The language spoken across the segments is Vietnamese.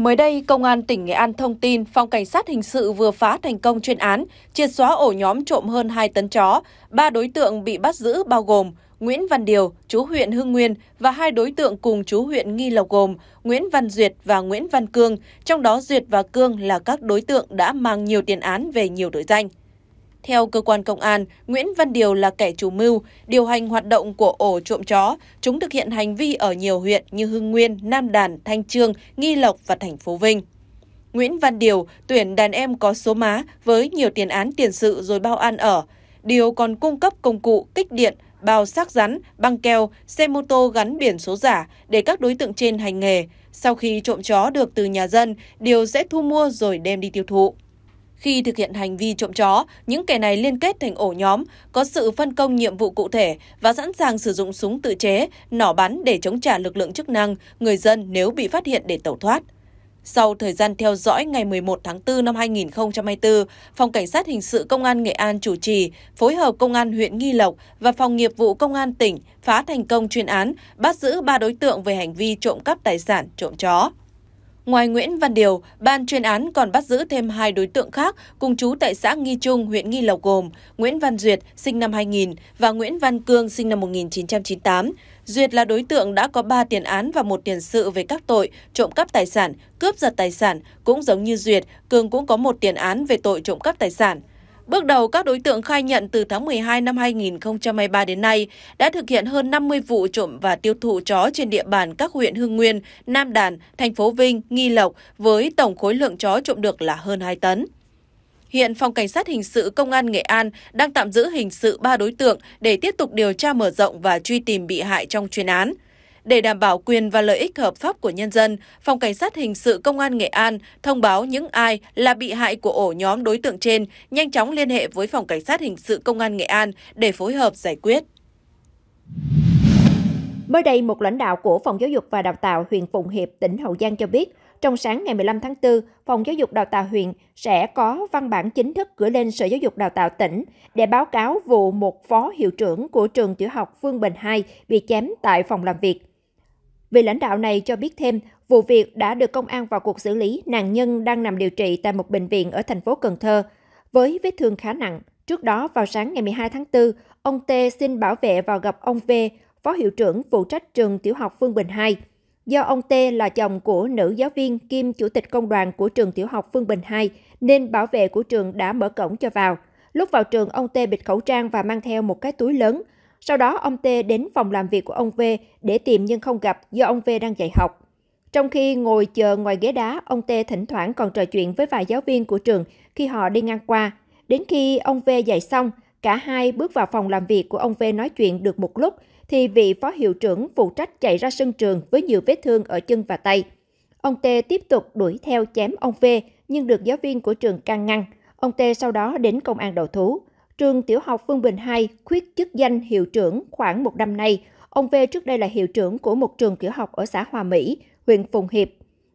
Mới đây, Công an tỉnh Nghệ An thông tin Phòng Cảnh sát Hình sự vừa phá thành công chuyên án, triệt xóa ổ nhóm trộm hơn 2 tấn chó. Ba đối tượng bị bắt giữ bao gồm Nguyễn Văn Điều, chú huyện Hưng Nguyên và hai đối tượng cùng chú huyện Nghi Lộc gồm Nguyễn Văn Duyệt và Nguyễn Văn Cương. Trong đó Duyệt và Cương là các đối tượng đã mang nhiều tiền án về nhiều tội danh. Theo cơ quan công an, Nguyễn Văn Điều là kẻ chủ mưu, điều hành hoạt động của ổ trộm chó. Chúng thực hiện hành vi ở nhiều huyện như Hưng Nguyên, Nam Đàn, Thanh Trương, Nghi Lộc và thành phố Vinh. Nguyễn Văn Điều tuyển đàn em có số má với nhiều tiền án tiền sự rồi bao ăn ở. Điều còn cung cấp công cụ, kích điện, bao xác rắn, băng keo, xe mô tô gắn biển số giả để các đối tượng trên hành nghề. Sau khi trộm chó được từ nhà dân, Điều sẽ thu mua rồi đem đi tiêu thụ. Khi thực hiện hành vi trộm chó, những kẻ này liên kết thành ổ nhóm, có sự phân công nhiệm vụ cụ thể và sẵn sàng sử dụng súng tự chế, nỏ bắn để chống trả lực lượng chức năng, người dân nếu bị phát hiện để tẩu thoát. Sau thời gian theo dõi ngày 11 tháng 4 năm 2024, Phòng Cảnh sát Hình sự Công an Nghệ An chủ trì, phối hợp Công an huyện Nghi Lộc và Phòng nghiệp vụ Công an tỉnh phá thành công chuyên án, bắt giữ 3 đối tượng về hành vi trộm cắp tài sản, trộm chó. Ngoài Nguyễn Văn Điều, ban chuyên án còn bắt giữ thêm hai đối tượng khác cùng chú tại xã Nghi Trung, huyện Nghi Lộc gồm Nguyễn Văn Duyệt, sinh năm 2000 và Nguyễn Văn Cương, sinh năm 1998. Duyệt là đối tượng đã có 3 tiền án và một tiền sự về các tội trộm cắp tài sản, cướp giật tài sản, cũng giống như Duyệt, Cương cũng có một tiền án về tội trộm cắp tài sản. Bước đầu, các đối tượng khai nhận từ tháng 12 năm 2023 đến nay đã thực hiện hơn 50 vụ trộm và tiêu thụ chó trên địa bàn các huyện Hương Nguyên, Nam Đàn, thành phố Vinh, Nghi Lộc với tổng khối lượng chó trộm được là hơn 2 tấn. Hiện Phòng Cảnh sát Hình sự Công an Nghệ An đang tạm giữ hình sự 3 đối tượng để tiếp tục điều tra mở rộng và truy tìm bị hại trong chuyên án. Để đảm bảo quyền và lợi ích hợp pháp của nhân dân, Phòng Cảnh sát Hình sự Công an Nghệ An thông báo những ai là bị hại của ổ nhóm đối tượng trên nhanh chóng liên hệ với Phòng Cảnh sát Hình sự Công an Nghệ An để phối hợp giải quyết. Mới đây, một lãnh đạo của Phòng Giáo dục và Đào tạo huyện Phụng Hiệp, tỉnh Hậu Giang cho biết, trong sáng ngày 15 tháng 4, Phòng Giáo dục Đào tạo huyện sẽ có văn bản chính thức gửi lên Sở Giáo dục Đào tạo tỉnh để báo cáo vụ một phó hiệu trưởng của trường tiểu học Phương Bình 2 bị chém tại phòng làm việc. Vị lãnh đạo này cho biết thêm, vụ việc đã được công an vào cuộc xử lý, nạn nhân đang nằm điều trị tại một bệnh viện ở thành phố Cần Thơ, với vết thương khá nặng. Trước đó, vào sáng ngày 12 tháng 4, ông T xin bảo vệ vào gặp ông V, phó hiệu trưởng phụ trách trường tiểu học Phương Bình 2. Do ông T là chồng của nữ giáo viên Kim, chủ tịch công đoàn của trường tiểu học Phương Bình 2, nên bảo vệ của trường đã mở cổng cho vào. Lúc vào trường, ông T bịt khẩu trang và mang theo một cái túi lớn – sau đó ông T đến phòng làm việc của ông V để tìm nhưng không gặp do ông V đang dạy học. Trong khi ngồi chờ ngoài ghế đá, ông T thỉnh thoảng còn trò chuyện với vài giáo viên của trường khi họ đi ngang qua. Đến khi ông V dạy xong, cả hai bước vào phòng làm việc của ông V nói chuyện được một lúc thì vị phó hiệu trưởng phụ trách chạy ra sân trường với nhiều vết thương ở chân và tay. Ông T tiếp tục đuổi theo chém ông V nhưng được giáo viên của trường can ngăn. Ông T sau đó đến công an đầu thú trường tiểu học Phương Bình 2 khuyết chức danh hiệu trưởng khoảng một năm nay. Ông V trước đây là hiệu trưởng của một trường tiểu học ở xã Hòa Mỹ, huyện Phùng Hiệp.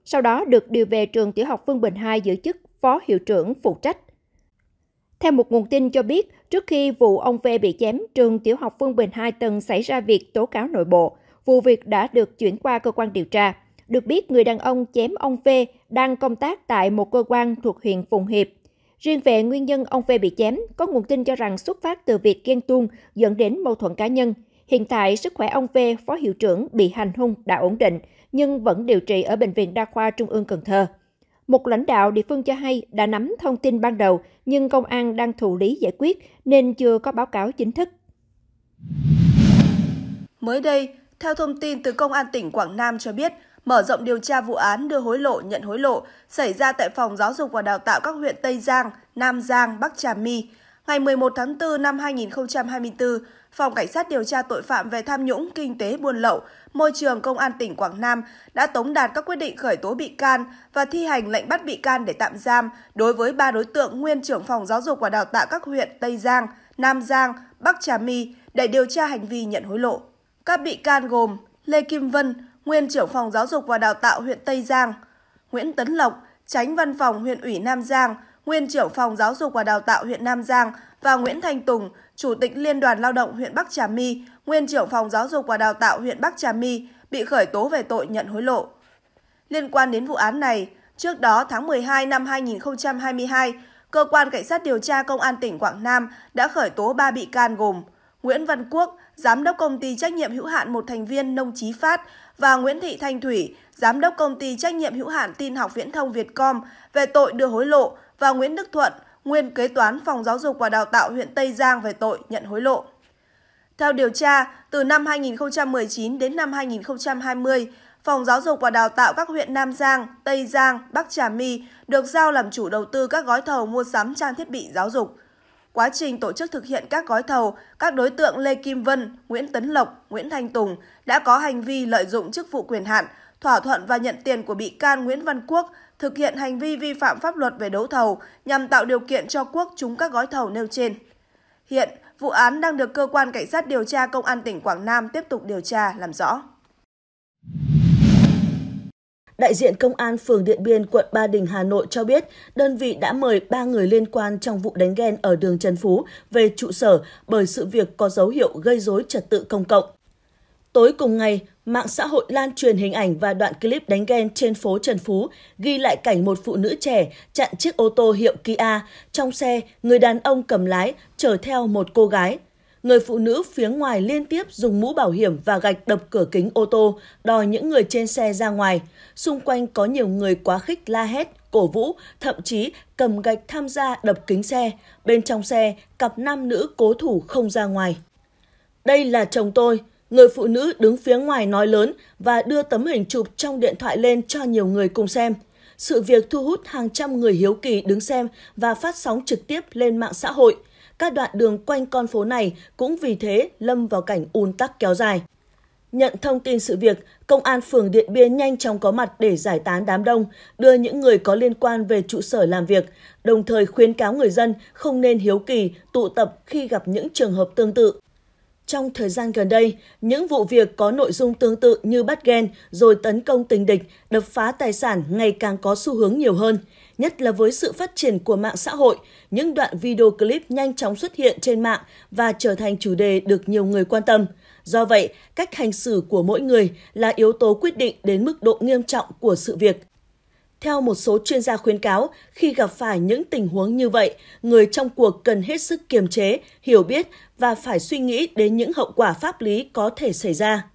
Sau đó được điều về trường tiểu học Phương Bình 2 giữ chức phó hiệu trưởng phụ trách. Theo một nguồn tin cho biết, trước khi vụ ông V bị chém, trường tiểu học Phương Bình 2 từng xảy ra việc tố cáo nội bộ. Vụ việc đã được chuyển qua cơ quan điều tra. Được biết, người đàn ông chém ông V đang công tác tại một cơ quan thuộc huyện Phùng Hiệp, Riêng về nguyên nhân ông V bị chém, có nguồn tin cho rằng xuất phát từ việc ghen tuông dẫn đến mâu thuẫn cá nhân. Hiện tại, sức khỏe ông V, phó hiệu trưởng, bị hành hung đã ổn định, nhưng vẫn điều trị ở Bệnh viện Đa khoa Trung ương Cần Thơ. Một lãnh đạo địa phương cho hay đã nắm thông tin ban đầu, nhưng công an đang thụ lý giải quyết nên chưa có báo cáo chính thức. Mới đây, theo thông tin từ Công an tỉnh Quảng Nam cho biết, mở rộng điều tra vụ án đưa hối lộ, nhận hối lộ xảy ra tại Phòng Giáo dục và Đào tạo các huyện Tây Giang, Nam Giang, Bắc Trà My. Ngày 11 tháng 4 năm 2024, Phòng Cảnh sát điều tra tội phạm về tham nhũng, kinh tế buôn lậu, môi trường Công an tỉnh Quảng Nam đã tống đạt các quyết định khởi tố bị can và thi hành lệnh bắt bị can để tạm giam đối với ba đối tượng nguyên trưởng Phòng Giáo dục và Đào tạo các huyện Tây Giang, Nam Giang, Bắc Trà My để điều tra hành vi nhận hối lộ. Các bị can gồm Lê Kim Vân, nguyên trưởng phòng giáo dục và đào tạo huyện Tây Giang, Nguyễn Tấn Lộc, tránh văn phòng huyện ủy Nam Giang, nguyên trưởng phòng giáo dục và đào tạo huyện Nam Giang và Nguyễn Thanh Tùng, chủ tịch Liên đoàn Lao động huyện Bắc Trà My, nguyên trưởng phòng giáo dục và đào tạo huyện Bắc Trà My bị khởi tố về tội nhận hối lộ. Liên quan đến vụ án này, trước đó tháng 12 năm 2022, cơ quan cảnh sát điều tra công an tỉnh Quảng Nam đã khởi tố 3 bị can gồm Nguyễn Văn Quốc, giám đốc công ty trách nhiệm hữu hạn một thành viên Nông Chí Phát và Nguyễn Thị Thanh Thủy, giám đốc công ty trách nhiệm hữu hạn tin học viễn thông Vietcom về tội đưa hối lộ và Nguyễn Đức Thuận, nguyên kế toán phòng giáo dục và đào tạo huyện Tây Giang về tội nhận hối lộ. Theo điều tra, từ năm 2019 đến năm 2020, Phòng Giáo dục và Đào tạo các huyện Nam Giang, Tây Giang, Bắc Trà My được giao làm chủ đầu tư các gói thầu mua sắm trang thiết bị giáo dục. Quá trình tổ chức thực hiện các gói thầu, các đối tượng Lê Kim Vân, Nguyễn Tấn Lộc, Nguyễn Thanh Tùng đã có hành vi lợi dụng chức vụ quyền hạn, thỏa thuận và nhận tiền của bị can Nguyễn Văn Quốc thực hiện hành vi vi phạm pháp luật về đấu thầu nhằm tạo điều kiện cho Quốc trúng các gói thầu nêu trên. Hiện, vụ án đang được cơ quan cảnh sát điều tra công an tỉnh Quảng Nam tiếp tục điều tra làm rõ. Đại diện Công an phường Điện Biên, quận Ba Đình, Hà Nội cho biết, đơn vị đã mời 3 người liên quan trong vụ đánh ghen ở đường Trần Phú về trụ sở bởi sự việc có dấu hiệu gây rối trật tự công cộng. Tối cùng ngày, mạng xã hội lan truyền hình ảnh và đoạn clip đánh ghen trên phố Trần Phú, ghi lại cảnh một phụ nữ trẻ chặn chiếc ô tô hiệu Kia. Trong xe, người đàn ông cầm lái chở theo một cô gái người phụ nữ phía ngoài liên tiếp dùng mũ bảo hiểm và gạch đập cửa kính ô tô, đòi những người trên xe ra ngoài. Xung quanh có nhiều người quá khích la hét, cổ vũ, thậm chí cầm gạch tham gia đập kính xe. Bên trong xe, cặp nam nữ cố thủ không ra ngoài. Đây là chồng tôi, người phụ nữ đứng phía ngoài nói lớn và đưa tấm hình chụp trong điện thoại lên cho nhiều người cùng xem. Sự việc thu hút hàng trăm người hiếu kỳ đứng xem và phát sóng trực tiếp lên mạng xã hội – các đoạn đường quanh con phố này cũng vì thế lâm vào cảnh ùn tắc kéo dài. Nhận thông tin sự việc, Công an phường Điện Biên nhanh chóng có mặt để giải tán đám đông, đưa những người có liên quan về trụ sở làm việc, đồng thời khuyến cáo người dân không nên hiếu kỳ, tụ tập khi gặp những trường hợp tương tự. Trong thời gian gần đây, những vụ việc có nội dung tương tự như bắt ghen rồi tấn công tình địch, đập phá tài sản ngày càng có xu hướng nhiều hơn nhất là với sự phát triển của mạng xã hội, những đoạn video clip nhanh chóng xuất hiện trên mạng và trở thành chủ đề được nhiều người quan tâm. Do vậy, cách hành xử của mỗi người là yếu tố quyết định đến mức độ nghiêm trọng của sự việc. Theo một số chuyên gia khuyến cáo, khi gặp phải những tình huống như vậy, người trong cuộc cần hết sức kiềm chế, hiểu biết và phải suy nghĩ đến những hậu quả pháp lý có thể xảy ra.